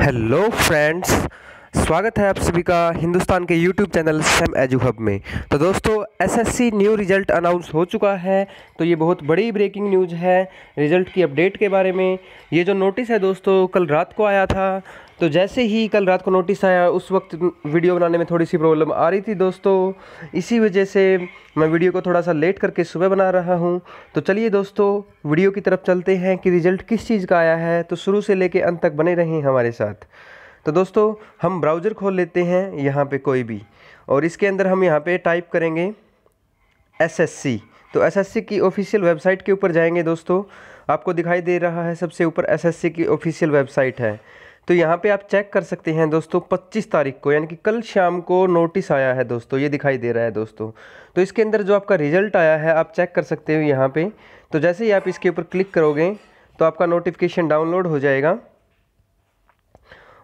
hello friends स्वागत है आप सभी का हिंदुस्तान के YouTube channel Sam Edu Hub में तो दोस्तों एसएससी न्यू रिजल्ट अनाउंस हो चुका है तो ये बहुत बड़ी ब्रेकिंग न्यूज है रिजल्ट की अपडेट के बारे में ये जो नोटिस है दोस्तों कल रात को आया था तो जैसे ही कल रात को नोटिस आया उस वक्त वीडियो बनाने में थोड़ी सी प्रॉब्लम आ रही थी दोस्तों इसी वजह से मैं वीडियो को थोड़ा सा लेट करके सुबह बना रहा हूँ तो चलिए दोस्तों वीडियो की तरफ चलते हैं कि रिज़ल्ट किस चीज़ का आया है तो शुरू से लेके अंत तक बने रहें हमारे साथ तो दोस्तों हम ब्राउज़र खोल लेते हैं यहाँ पर कोई भी और इसके अंदर हम यहाँ पर टाइप करेंगे एस तो एस की ऑफिशियल वेबसाइट के ऊपर जाएंगे दोस्तों आपको दिखाई दे रहा है सबसे ऊपर एस की ऑफिशियल वेबसाइट है तो यहाँ पे आप चेक कर सकते हैं दोस्तों 25 तारीख को यानी कि कल शाम को नोटिस आया है दोस्तों ये दिखाई दे रहा है दोस्तों तो इसके अंदर जो आपका रिजल्ट आया है आप चेक कर सकते हो यहाँ पे तो जैसे ही आप इसके ऊपर क्लिक करोगे तो आपका नोटिफिकेशन डाउनलोड हो जाएगा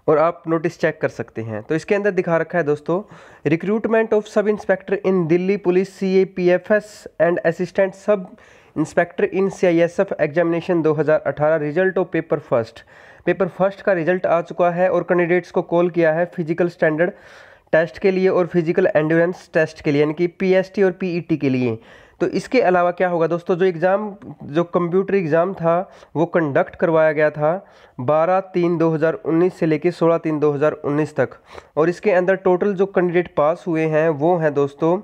और आप नोटिस चेक कर सकते हैं तो इसके अंदर दिखा रखा है दोस्तों recruitment of sub inspector in Delhi police C A P F S and assistant sub inspector in C I S F examination 2018 result of paper first paper first का रिजल्ट आ चुका है और कैंडिडेट्स को कॉल किया है फिजिकल स्टैंडर्ड टेस्ट के लिए और फिजिकल एंडोरेंस टेस्ट के लिए यानी कि पी और पी e के लिए तो इसके अलावा क्या होगा दोस्तों जो एग्ज़ाम जो कंप्यूटर एग्ज़ाम था वो कंडक्ट करवाया गया था 12 तीन 2019 से लेकर 16 तीन 2019 तक और इसके अंदर टोटल जो कैंडिडेट पास हुए हैं वो हैं दोस्तों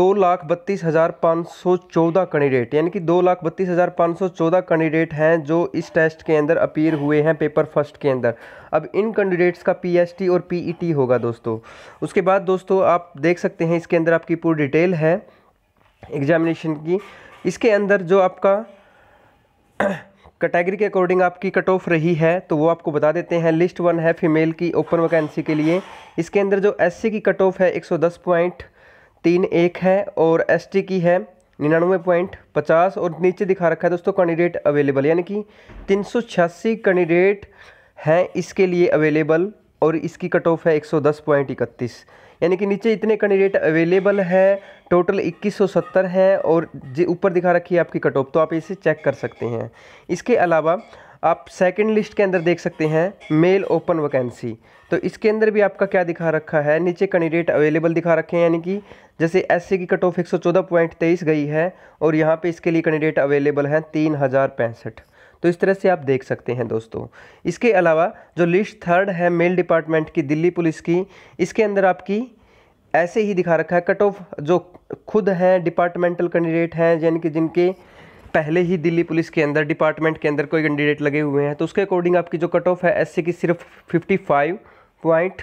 दो लाख बत्तीस हज़ार पाँच सौ चौदह कैंडिडेट यानी कि दो लाख बत्तीस हज़ार पाँच सौ चौदह कैंडिडेट हैं जो इस टेस्ट के अंदर अपीयर हुए हैं पेपर फर्स्ट के अंदर अब इन कैंडिडेट्स का पीएसटी और पीईटी e होगा दोस्तों उसके बाद दोस्तों आप देख सकते हैं इसके अंदर आपकी पूरी डिटेल है एग्जामिनेशन की इसके अंदर जो आपका कैटेगरी के अकॉर्डिंग आपकी कट ऑफ रही है तो वो आपको बता देते हैं लिस्ट वन है फीमेल की ओपन वैकेंसी के लिए इसके अंदर जो एस की कट ऑफ है एक सौ दस पॉइंट तीन एक है और एस की है निन्यानवे पॉइंट पचास और नीचे दिखा रखा है दोस्तों कैंडिडेट अवेलेबल यानी कि तीन सौ छियासी कैंडिडेट हैं इसके लिए अवेलेबल और इसकी कट ऑफ है एक सौ दस पॉइंट इकतीस यानी कि नीचे इतने कैंडिडेट अवेलेबल हैं टोटल 2170 है और जो ऊपर दिखा रखी है आपकी कट ऑफ तो आप इसे चेक कर सकते हैं इसके अलावा आप सेकंड लिस्ट के अंदर देख सकते हैं मेल ओपन वैकेंसी तो इसके अंदर भी आपका क्या दिखा रखा है नीचे कैंडिडेट अवेलेबल दिखा रखे हैं यानी कि जैसे एस की कट ऑफ एक गई है और यहाँ पर इसके लिए कैंडिडेट अवेलेबल हैं तीन हज़ार पैंसठ तो इस तरह से आप देख सकते हैं दोस्तों इसके अलावा जो लिस्ट थर्ड है मेल डिपार्टमेंट की दिल्ली पुलिस की इसके अंदर आपकी ऐसे ही दिखा रखा है कट ऑफ जो खुद हैं डिपार्टमेंटल कैंडिडेट हैं यानी कि जिनके पहले ही दिल्ली पुलिस के अंदर डिपार्टमेंट के अंदर कोई कैंडिडेट लगे हुए हैं तो उसके अकॉर्डिंग आपकी जो कट ऑफ है एस की सिर्फ fifty five point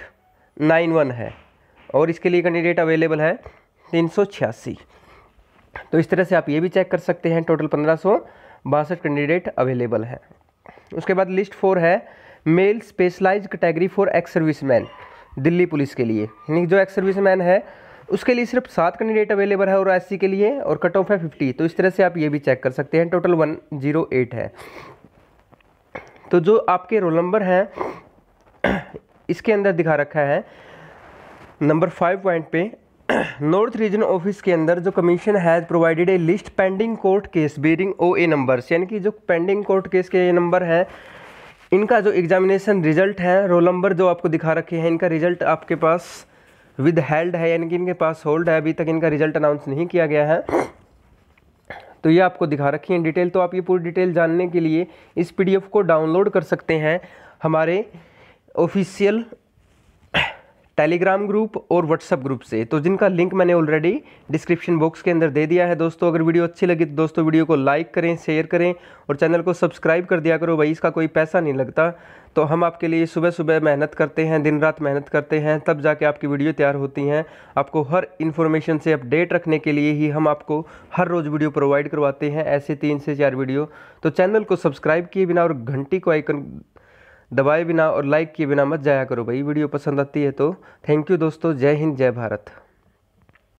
nine one है और इसके लिए कैंडिडेट अवेलेबल है तीन सौ छियासी तो इस तरह से आप ये भी चेक कर सकते हैं टोटल पंद्रह सौ बासठ कैंडिडेट अवेलेबल हैं उसके बाद लिस्ट फोर है male specialize category for ex service man Delhi police के लिए यानी जो एक्स सर्विस मैन है उसके लिए सिर्फ सात कैंडिडेट अवेलेबल है और एस के लिए और कट ऑफ है फिफ्टी तो इस तरह से आप ये भी चेक कर सकते हैं टोटल वन जीरो एट है तो जो आपके रोल नंबर हैं इसके अंदर दिखा रखा है नंबर फाइव पॉइंट पे नॉर्थ रीजन ऑफिस के अंदर जो commission has provided a list pending court case bearing O A numbers यानी कि जो पेंडिंग कोर्ट केस के नंबर हैं इनका जो एग्जामिनेशन रिजल्ट है रोल नंबर जो आपको दिखा रखे हैं इनका रिजल्ट आपके पास विद हेल्ड है यानी कि इनके पास होल्ड है अभी तक इनका रिजल्ट अनाउंस नहीं किया गया है तो ये आपको दिखा रखी है डिटेल तो आप ये पूरी डिटेल जानने के लिए इस पीडीएफ को डाउनलोड कर सकते हैं हमारे ऑफिशियल टेलीग्राम ग्रुप और व्हाट्सअप ग्रुप से तो जिनका लिंक मैंने ऑलरेडी डिस्क्रिप्शन बॉक्स के अंदर दे दिया है दोस्तों अगर वीडियो अच्छी लगी तो दोस्तों वीडियो को लाइक करें शेयर करें और चैनल को सब्सक्राइब कर दिया करो भाई इसका कोई पैसा नहीं लगता तो हम आपके लिए सुबह सुबह मेहनत करते हैं दिन रात मेहनत करते हैं तब जाके आपकी वीडियो तैयार होती हैं आपको हर इन्फॉर्मेशन से अपडेट रखने के लिए ही हम आपको हर रोज़ वीडियो प्रोवाइड करवाते हैं ऐसे तीन से चार वीडियो तो चैनल को सब्सक्राइब किए बिना और घंटी को आइकन दबाए बिना और लाइक किए बिना मत जाया करो भाई वीडियो पसंद आती है तो थैंक यू दोस्तों जय हिंद जय भारत